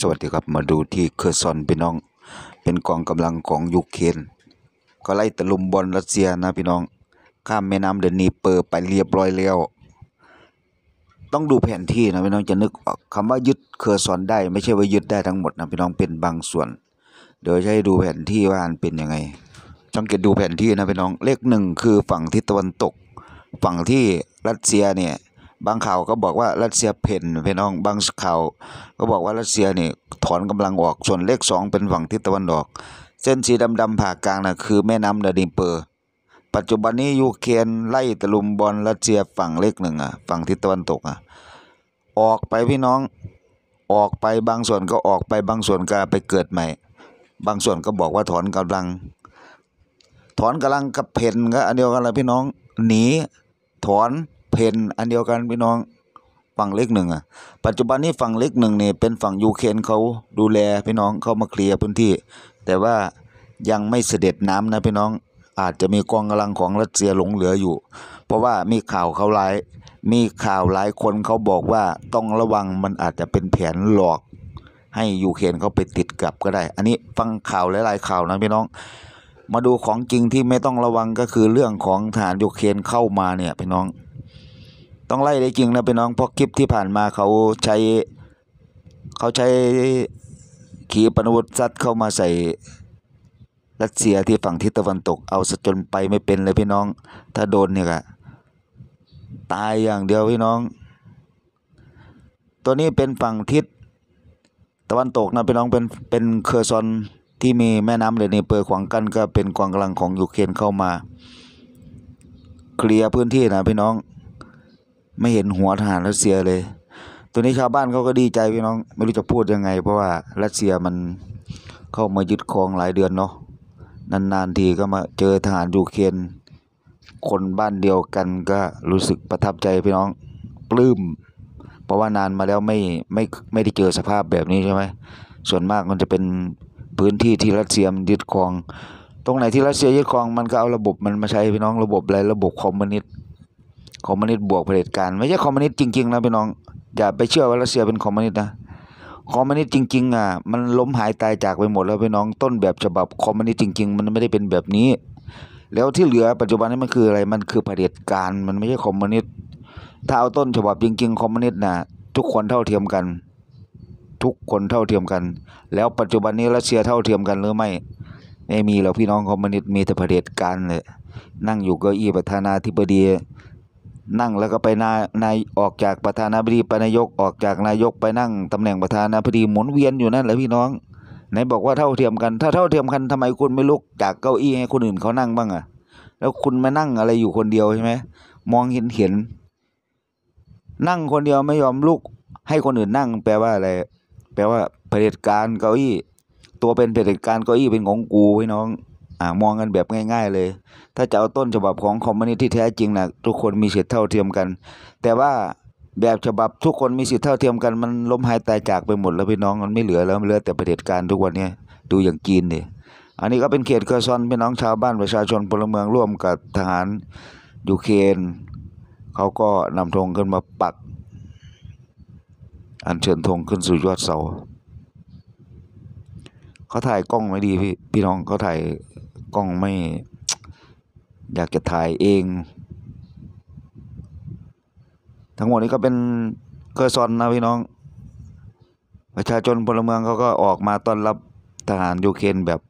สวัสดีครับมาดูที่เคอร์ซอนพี่น้องเป็นกองกำลังของยูเครนก็ไล่ตะลุมบอลรัสเซียนะพี่น้องข้ามแม่น้ำเดนีเปอร์ไปเรียบร้อยแล้ว ต้องดูแผนที่นะพี่น้องจะนึกคำว่ายึดเคอร์ซอนได้ไม่ใช่ว่ายึดได้ทั้งหมดนะพี่น้องเป็นบางส่วนเดี๋ยวะให้ดูแผนที่ว่ามันเป็นยังไงสังเกตดูแผนที่นะพี่น้องเลขหนึ่งคือฝั่งทิศตะวันตก ฝั่งที่รัสเซียเนี่ยบางข่าวก็บอกว่ารัสเซียเพ่นพี่น้อง บางข่าวก็บอกว่ารัสเซียนี่ถอนกำลังออกส่วนเลขสองเป็นฝั่งทิศตะวันออก เส้นสีดำๆผ่ากลางนะ่ะคือแม่น้ำเดนิเปอร์ปัจจุบันนี้ยูเครนไล่ตะลุมบอลรัสเซียฝั่งเลขหนึ่งอ่ะฝั่งทิศตะวันตกอ่ะออกไปพี่น้องออกไปบางส่วนก็ออกไปบางส่วนก็ไปเกิดใหม่ บางส่วนก็บอกว่าถอนกำลัง ถอนกำลังกับเพนก็อันเดียวกันเลยพี่น้องหนีถอนพนอันเดียวกันพี่น้องฝั่งเล็กหนึ่งอ่ะปัจจุบันนี้ฝั่งเล็กหนึ่งเนี่ยเป็นฝั่งยูเครนเขาดูแลพี่น้องเข้ามาเคลียร์พื้นที่ แต่ว่ายังไม่เสด็จน้ำนะพี่น้องอาจจะมีกองกำลังของรัสเซียหลงเหลืออยู่ เพราะว่ามีข่าวเขาหลาย มีข่าวหลายคนเขาบอกว่าต้องระวังมันอาจจะเป็นแผนหลอก ให้ยูเครนเขาไปติดกับก็ได้ อันนี้ฟังข่าวหลายๆข่าวนะพี่น้อง มาดูของจริงที่ไม่ต้องระวังก็คือเรื่องของฐานยูเครนเข้ามาเนี่ยพี่น้องต้องไล่ได้จริงนะพี่น้องเพราะคลิปที่ผ่านมาเขาใช้เขาใช้ขีปนาวุธซัดเข้ามาใส่รัสเซียที่ฝั่งทิศตะวันตก เอาสะจนไปไม่เป็นเลยพี่น้อง ถ้าโดนเนี่ยกะตายอย่างเดียวพี่น้อง ตัวนี้เป็นฝั่งทิศตะวันตกนะพี่น้องเป็นเป็นเคอร์ซอนที่มีแม่น้ำเลเนเปอร์ขวางกันก็เป็นกองกำลังของยูเครนเข้ามาเคลียร์พื้นที่นะพี่น้องไม่เห็นหัวทหารรัสเซียเลย ตัวนี้ชาวบ้านเขาก็ดีใจพี่น้อง ไม่รู้จะพูดยังไง เพราะว่ารัสเซียมันเข้ามายึดครองหลายเดือนเนาะ นานๆทีก็มาเจอทหารยูเครนคนบ้านเดียวกันก็รู้สึกประทับใจพี่น้องปลื้ม เพราะว่านานมาแล้วไม่ไม่ไม่ได้เจอสภาพแบบนี้ใช่ไหม ส่วนมากมันจะเป็นพื้นที่ที่รัสเซียมันยึดครอง ตรงไหนที่รัสเซียยึดครองมันก็เอาระบบมันมาใช้พี่น้องระบบอะไรระบบคอมมิวนิสต์คอมมิวนิสต์บวกเผด็จการ ไม่ใช่คอมมิวนิสต์จริงๆนะพี่น้อง อย่าไปเชื่อว่ารัสเซียเป็นคอมมิวนิสต์นะคอมมิวนิสต์จริง ๆอ่ะมันล้มหายตายจากไปหมดแล้วพี่น้องต้นแบบฉบับคอมมิวนิสต์จริงๆ มันไม่ได้เป็นแบบนี้ แล้วที่เหลือปัจจุบันนี้มันคืออะไรมันคือเผด็จการมันไม่ใช่คอมมิวนิสต์ถ้าเอาต้นฉบับจริงๆ คอมมิวนิสต์นะทุกคนเท่าเทียมกัน ทุกคนเท่าเทียมกัน แล้วปัจจุบันนี้รัสเซียเท่าเทียมกันหรือไม่ ไม่มีแร้วพี่น้องคอมมิวนิสต์มีแต่เผด็จการเลยนั่งอยู่เก้าอี้ประธานาธิบดีนั่งแล้วก็ไปนายนายออกจากประธานาธิบดีไปนายกออกจากนายกไปนั่งตำแหน่งประธานาธิบดีหมุนเวียน อยู่นั่นแหละพี่น้องไหนบอกว่าเท่าเทียมกัน ถ้าเท่าเทียมกันทำไมคุณไม่ลุก จากเก้าอี้ให้คนอื่นเขานั่งบ้างอะะแล้วคุณมานั่งอะไรอยู่คนเดียวใช่ไหมมองเห็นเห็นนั่งคนเดียวไม่ยอมลุกให้คนอื่นนั่ง แปลว่าอะไรแปลว่าเผด็จการเก้าอี้ตัวเป็นเผด็จการเก้าอี้เป็นของกูพี่น้องอมองกันแบบง่าย ๆ เลย ถ้าจะเอาต้นฉบับของคอมมิวนิสต์ที่แท้จริงนะทุกคนมีสิทธิเท่าเทียมกัน แต่ว่าแบบฉบับทุกคนมีสิทธิเท่าเทียมกันมันล้มหายตายจากไปหมด แล้วพี่น้องมันไม่เหลือแล้วเหลือแต่ประเด็จการทุกวันนี้ดูอย่างจีนดยอันนี้ก็เป็นเขตเคอร์ซอนพี่น้องชาวบ้านประชาชนพลเมืองร่วมกับทหารยูเครนเขาก็นำธงขึ้นมาปัก อันเชิญธงขึ้นสู่ยอดเสาเขาถ่ายกล้องไม่ดีพี่ พี่น้องเขาถ่ายกล้องไม่อยากจะถ่ายเอง ทั้งหมดนี้ก็เป็น เคอร์ซอนนะพี่น้อง ประชาชนพลเมืองเขาก็ออกมาต้อนรับทหารยูเครนแบบ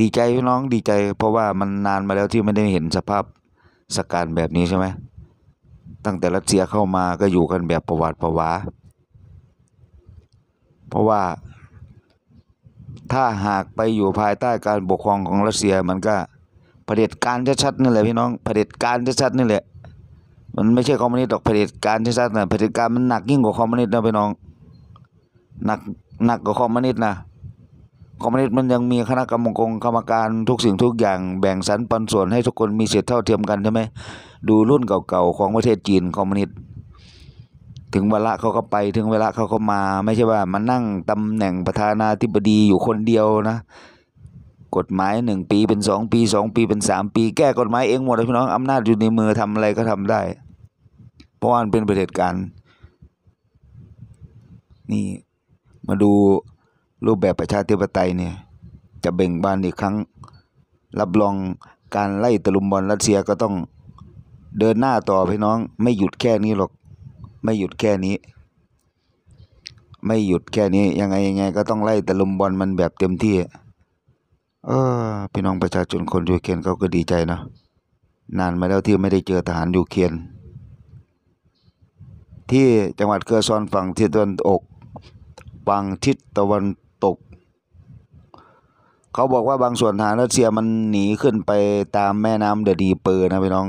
ดีใจพี่น้องดีใจเพราะว่ามันนานมาแล้วที่ไม่ได้เห็นสภาพสการแบบนี้ใช่ไหมตั้งแต่รัสเซียเข้ามาก็อยู่กันแบบประวัติประวา เพราะว่าถ้าหากไปอยู่ภายใต้การปกครองของรัสเซียมันก็เผด็จการชัดๆนี่แหละพี่น้องเผด็จการชัดๆนี่แหละ มันไม่ใช่คอมมิวนิสต์หรอกเผด็จการชัดๆนะเผด็จการมันหนักยิ่งกว่าคอมมิวนิสต์นะพี่น้องหนักหนักกว่าคอมมิวนิสต์นะคอมมิวนิสต์มันยังมีคณะกรรมการกรรมการทุกสิ่งทุกอย่างแบ่งสรรปันส่วนให้ทุกคนมีเสียเท่าเทียมกันใช่ไหมดูรุ่นเก่าๆของประเทศจีนคอมมิวนิสต์ถึงเวลาเขาก็ไปถึงเวลาเขาก็มาไม่ใช่ว่ามานั่งตำแหน่งประธานาธิบดีอยู่คนเดียวนะ กฎหมายหนึ่งปีเป็นสองปีสองปีเป็นสามปี แก้กฎหมายเองหมดเลยพี่น้องอำนาจอยู่ในมือ ทำอะไรก็ทำได้เพราะว่าันเป็นประเด็จการ นี่ มาดูรูปแบบประชาธิปไตยเนี่ย จะเบ่งบานอีกครั้งรับรองการไล่ตะลุมบอลรัสเซียก็ต้องเดินหน้าต่อพี่น้อง ไม่หยุดแค่นี้หรอกไม่หยุดแค่นี้ ไม่หยุดแค่นี้ ยังไงยังไงก็ต้องไล่ตะลุมบอลมันแบบเต็มที่ เออ พี่น้องประชาชนคนยูเครนเขาก็ดีใจนะนานมาแล้วที่ไม่ได้เจอทหารยูเครนที่จังหวัดเคอร์ซอนฝั่งทิศตะวันออก ฝั่งทิศตะวันตก เขาบอกว่าบางส่วนทหารรัสเซียมันหนีขึ้นไปตามแม่น้ำเดดีเปอร์นะพี่น้อง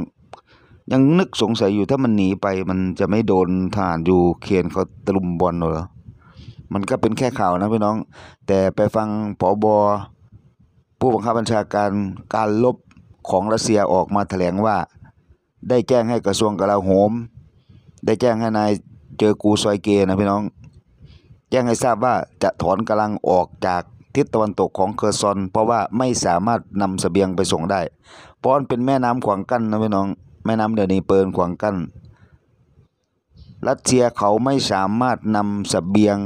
ยังนึกสงสัยอยู่ถ้ามันหนีไปมันจะไม่โดนทหารยูเครนเขาตลุมบอลหรอ มันก็เป็นแค่ข่าวนะพี่น้อง แต่ไปฟังผอบอผู้บังคับบัญชาการการลบของรัสเซียออกมาแถลงว่า ได้แจ้งให้กระทรวงกลาโหม ได้แจ้งให้นายเจอกูซอยเกนะพี่น้อง แจ้งให้ทราบว่าจะถอนกำลังออกจาก ทิศตะวันตกของเคอร์ซอน เพราะว่าไม่สามารถนำสเสบียงไปส่งได้เพราะมันเป็นแม่น้ำขวางกั้นนะพี่น้องแม่น้ำเดนีเปินขวางกั้นรัสเซียเขาไม่สามารถนำสเบียง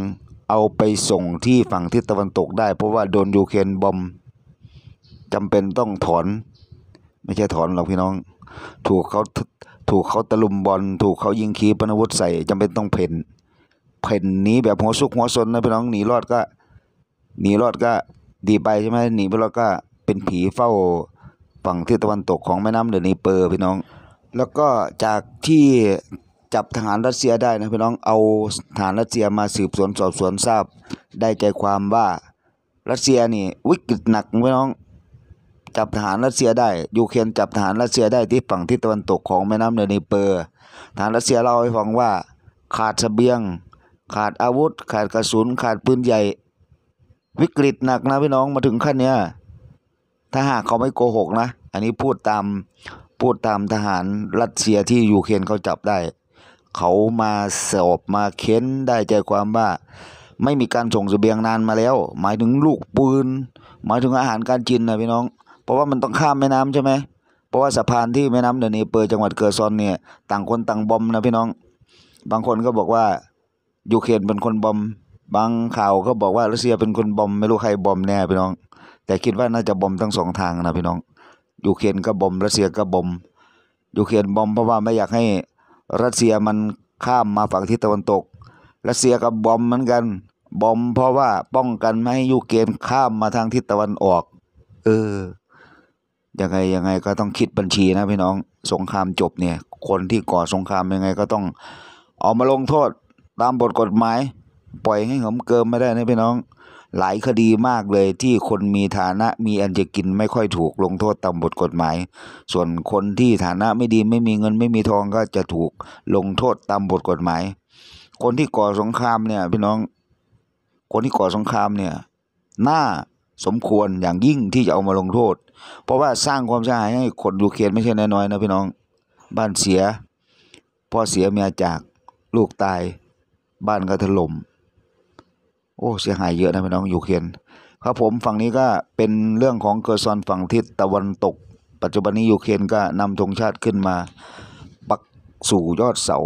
เอาไปส่งที่ฝั่งทิศตะวันตกได้ เพราะว่าโดนยูเครนบอม จำเป็นต้องถอน ไม่ใช่ถอนหรอกพี่น้อง ถูกเขาถูกเขาตะลุมบอล ถูกเขายิงขีปนาวุธใส่ จำเป็นต้องเพ่น เพ่นหนีแบบหัวซุก หัวซนนะพี่น้องหนีรอดก็ หนีรอดก็ดีไปใช่ไหมหนีไปรอดก็เป็นผีเฝ้าฝั่งทิศตะวันตกของแม่น้ำเดนีเปอร์พี่น้องแล้วก็จากที่จับทหารรัสเซียได้นะพี่น้องเอาทหารรัสเซียมาสืบสวนสอบสวนทราบ ได้ใจความว่ารัสเซียนี่ วิกฤตหนักพี่น้อง จับทหารรัสเซียได้ยูเครนจับทหารรัสเซียได้ที่ฝั่งทิศตะวันตกของแม่น้ำเนเนเปอร์ทหารรัสเซียเล่าให้ฟังว่า ขาดเสบียงขาดอาวุธ ขาดกระสุนขาดปืนใหญ่ วิกฤตหนักนะพี่น้องมาถึงขั้นเนี้ยถ้าหากเขาไม่โกหกนะ อันนี้พูดตามพูดตามทหารรัสเซียที่ยูเครนเขาจับได้ เขามาสอบมาเค้นได้ใจความว่าไม่มีการส่งสเสบียงนานมาแล้ว หมายถึงลูกปืน หมายถึงอาหารการกินนะพี่น้อง เพราะว่ามันต้องข้ามแม่น้ำใช่ไหมเพราะว่าสะพานที่แม่น้ำเดนีเปอร์จังหวัดเกอร์ซอนเนี่ยต่างคนต่างบอมนะพี่น้อง บางคนก็บอกว่ายูเครนเป็นคนบอมบางข่าวก็บอกว่ารัสเซียเป็นคนบอมไม่รู้ใครบอมแน่พี่น้อง แต่คิดว่าน่าจะบอมทั้งสองทางนะพี่น้องยูเครนก็บ่มรัสเซียก็บ่มยูเครนบ่มเพราะว่าไม่อยากให้รัสเซียมันข้ามมาฝั่งทิศตะวันตกรัสเซียก็บอมเหมือนกัน บอมเพราะว่าป้องกันไม่ให้ยูเครนข้ามมาทางทิศตะวันออก เออยังไงยังไงก็ต้องคิดบัญชีนะพี่น้องสงครามจบเนี่ย คนที่ก่อสงครามยังไงก็ต้องออกมาลงโทษตามบทกฎหมาย ปล่อยให้ผมเกิมไม่ได้นะพี่น้องหลายคดีมากเลยที่คนมีฐานะมีอันจะกินไม่ค่อยถูกลงโทษตามบทกฎหมาย ส่วนคนที่ฐานะไม่ดีไม่มีเงินไม่มีทองก็จะถูกลงโทษตามบทกฎหมาย คนที่ก่อสงครามเนี่ยพี่น้อง คนที่ก่อสงครามเนี่ยน่าสมควรอย่างยิ่งที่จะเอามาลงโทษ เพราะว่าสร้างความเสียหายให้คนยูเครนไม่ใช่น้อยๆนะพี่น้องบ้านเสียพ่อเสียเมียจากลูกตายบ้านก็ถล่มโอ้ เสียหายเยอะนะพี่น้องยูเครนครับผมฝั่งนี้ก็เป็นเรื่องของเกอร์ซอนฝั่งทิศตะวันตก ปัจจุบันนี้ยูเครนก็นำธงชาติขึ้นมา ปักสู่ยอดเสา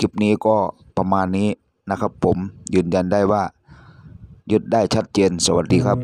คลิปนี้ก็ประมาณนี้นะครับผมยืนยันได้ว่ายึดได้ชัดเจน สวัสดีครับ